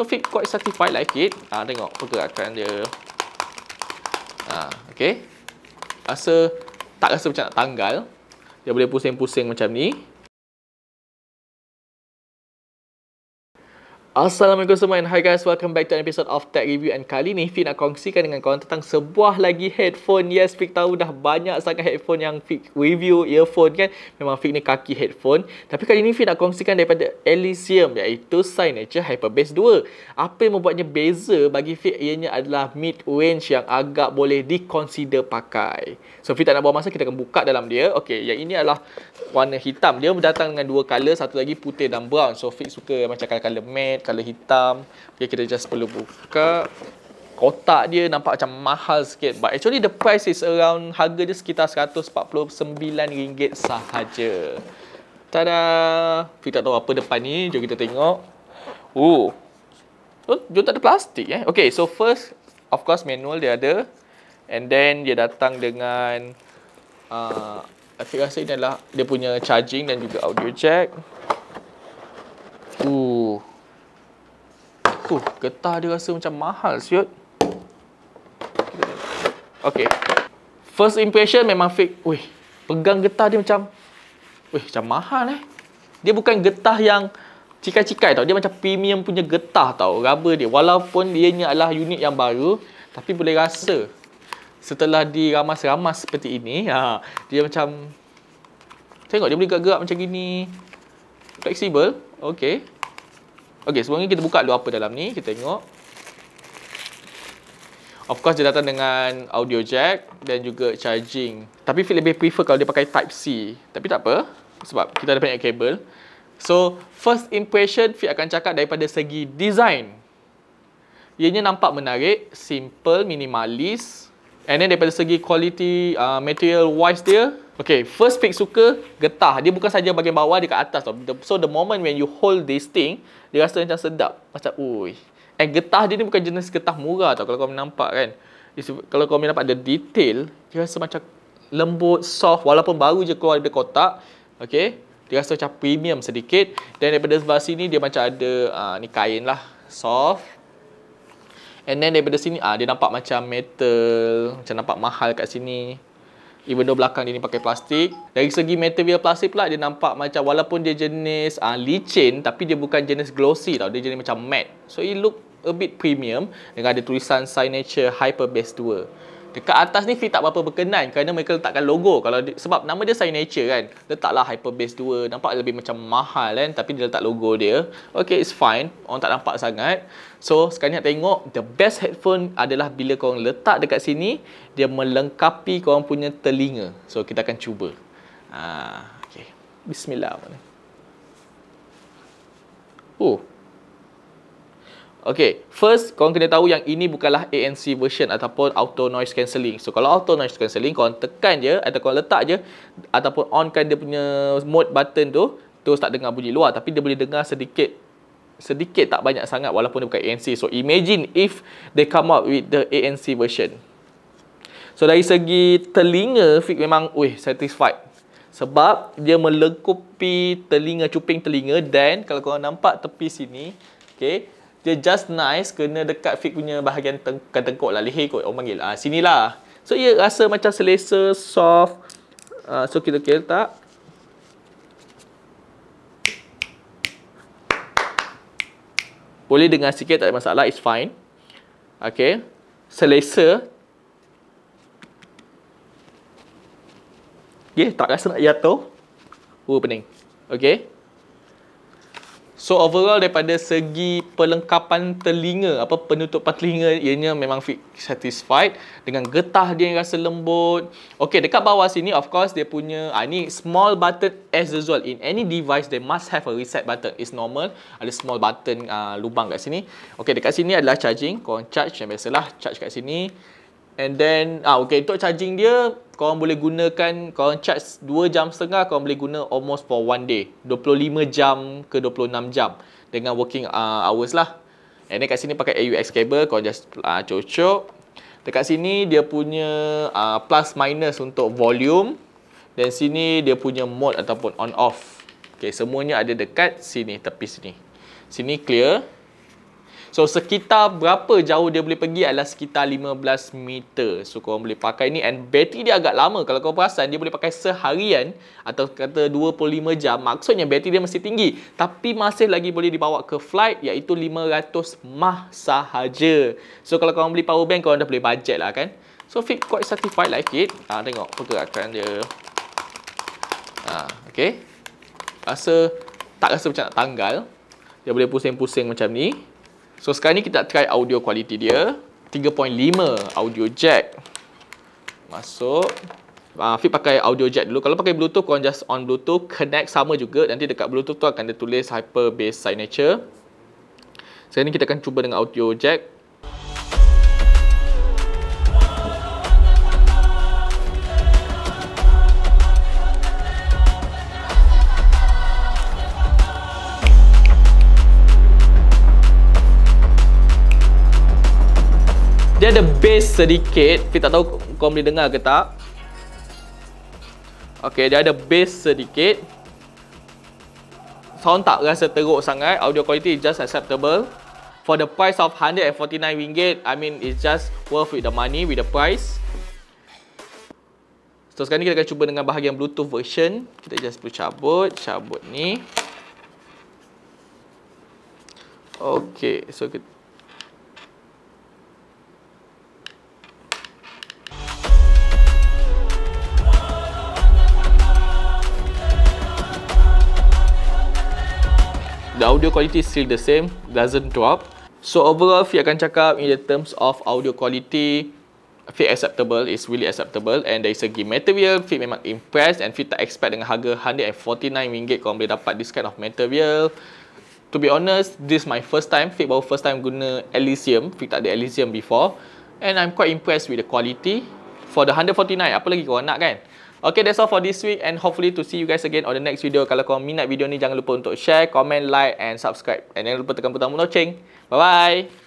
So feel quite satisfied like it. Ah, tengok pergerakan dia. Ah, okay. Rasa tak rasa macam nak tanggal. Dia boleh pusing-pusing macam ni. Assalamualaikum semua and hi guys welcome back to an episode of Tech Review and kali ni Fik nak kongsikan dengan korang tentang sebuah lagi headphone yes Fik tahu dah banyak sangat headphone yang Fik review earphone kan memang Fik ni kaki headphone tapi kali ni Fik nak kongsikan daripada Elysium iaitu Signature Hyperbass 2 apa yang membuatnya beza bagi Fik ianya adalah mid range yang agak boleh dikonsider pakai so Fik tak nak buang masa kita akan buka dalam dia Okay, yang ini adalah warna hitam dia datang dengan dua colour satu lagi putih dan brown so Fik suka macam colour-colour matte matte colour hitam okay, kita just perlu buka kotak dia nampak macam mahal sikit but actually the price is around harga dia sekitar RM149 sahaja tada kita tak tahu apa depan ni jom kita tengok Ooh. oh jom tak ada plastik eh Okay, so first of course manual dia ada and then dia datang dengan uh, I rasa ini adalah dia punya charging dan juga audio jack Ooh tu getah dia rasa macam mahal siot Okay First impression memang fake Weh Pegang getah dia macam Weh macam mahal eh Dia bukan getah yang Cikai-cikai tau Dia macam premium punya getah tau Rubber dia Walaupun dia ni adalah unit yang baru Tapi boleh rasa Setelah diramas-ramas seperti ini ha, Dia macam Tengok dia boleh gerak-gerak macam gini Flexible Okay Okey, sebelum ni kita buka dulu apa dalam ni, kita tengok. Of course dia datang dengan audio jack dan juga charging. Tapi feel lebih prefer kalau dia pakai type C. Tapi tak apa sebab kita ada banyak kabel. So, first impression Fit akan cakap daripada segi design. Ianya nampak menarik, simple, minimalis. And then daripada segi quality uh, material wise dia, Okay, first pick suka getah. Dia bukan saja bagian bawah, dia kat atas tau. So, the moment when you hold this thing, dia rasa macam sedap. Macam, ui. And getah dia ni bukan jenis getah murah tau. Kalau kau nampak kan. Kalau kau nampak ada detail, dia rasa macam lembut, soft. Walaupun baru je keluar dari kotak. Okay. Dia rasa macam premium sedikit. Dan daripada sebelah sini, dia macam ada uh, ni kain lah. Soft. And then daripada sini, uh, dia nampak macam metal. Macam nampak mahal kat sini even though belakang dia ni pakai plastik dari segi material plastik pula dia nampak macam walaupun dia jenis uh, licin tapi dia bukan jenis glossy tau dia jenis macam matte so it look a bit premium dengan ada tulisan signature hyper base 2 Dekat atas ni fit tak berapa berkenan kerana mereka letakkan logo kalau di, sebab nama dia signature kan. Letaklah Hyperbase 2. Nampak lebih macam mahal kan tapi dia letak logo dia. Okay it's fine. Orang tak nampak sangat. So sekarang nak tengok the best headphone adalah bila kau letak dekat sini dia melengkapi kau punya telinga. So kita akan cuba. Ah okay. Bismillah. Oh. Okay, first korang kena tahu yang ini bukanlah ANC version ataupun auto noise cancelling. So kalau auto noise cancelling korang tekan je atau korang letak je ataupun onkan dia punya mode button tu terus tak dengar bunyi luar tapi dia boleh dengar sedikit sedikit tak banyak sangat walaupun dia bukan ANC. So imagine if they come up with the ANC version. So dari segi telinga Fik memang weh satisfied sebab dia melengkupi telinga cuping telinga dan kalau korang nampak tepi sini okay, dia just nice kena dekat fit punya bahagian tengkuk, tengkuk lah leher kot orang panggil ah ha, sinilah so ia rasa macam selesa soft ha, so kita okay tak. boleh dengar sikit tak ada masalah it's fine okay selesa okay ya, tak rasa nak jatuh oh pening okay So overall daripada segi pelengkapan telinga apa penutup telinga ianya memang fit satisfied dengan getah dia yang rasa lembut. Okay dekat bawah sini of course dia punya ah ni small button as usual in any device they must have a reset button It's normal. Ada small button ah, lubang kat sini. Okay dekat sini adalah charging, kau charge yang biasalah charge kat sini. And then ah okay untuk charging dia korang boleh gunakan korang charge 2 jam setengah korang boleh guna almost for one day 25 jam ke 26 jam dengan working uh, hours lah Ini kat sini pakai AUX cable kau just uh, cocok dekat sini dia punya uh, plus minus untuk volume dan sini dia punya mode ataupun on off okay, semuanya ada dekat sini tepi sini sini clear So sekitar berapa jauh dia boleh pergi adalah sekitar 15 meter. So korang boleh pakai ni and bateri dia agak lama. Kalau korang perasan dia boleh pakai seharian atau kata 25 jam. Maksudnya bateri dia mesti tinggi. Tapi masih lagi boleh dibawa ke flight iaitu 500 mah sahaja. So kalau korang beli power bank korang dah boleh budget lah kan. So fit quite satisfied like it. Ha, tengok pergerakan dia. Ha, okay. Rasa tak rasa macam nak tanggal. Dia boleh pusing-pusing macam ni. So sekarang ni kita try audio quality dia 3.5 audio jack Masuk uh, ah, Fit pakai audio jack dulu Kalau pakai bluetooth korang just on bluetooth Connect sama juga Nanti dekat bluetooth tu akan dia tulis hyper bass signature Sekarang ni kita akan cuba dengan audio jack Dia ada bass sedikit Tapi tak tahu kau boleh dengar ke tak Okay, dia ada bass sedikit Sound tak rasa teruk sangat Audio quality just acceptable For the price of RM149 I mean it's just worth with the money With the price So sekarang ni kita akan cuba dengan bahagian bluetooth version Kita just perlu cabut Cabut ni Okay, so kita the audio quality is still the same doesn't drop so overall Fi akan cakap in the terms of audio quality Fit acceptable, is really acceptable and dari segi material, Fit memang impressed and Fit tak expect dengan harga RM149 Kau boleh dapat this kind of material To be honest, this my first time, Fit baru first time guna Elysium, Fit tak ada Elysium before And I'm quite impressed with the quality For the 149 apa lagi kau nak kan? Okay, that's all for this week and hopefully to see you guys again on the next video. Kalau korang minat video ni, jangan lupa untuk share, comment, like and subscribe. And jangan lupa tekan butang lonceng. Bye-bye.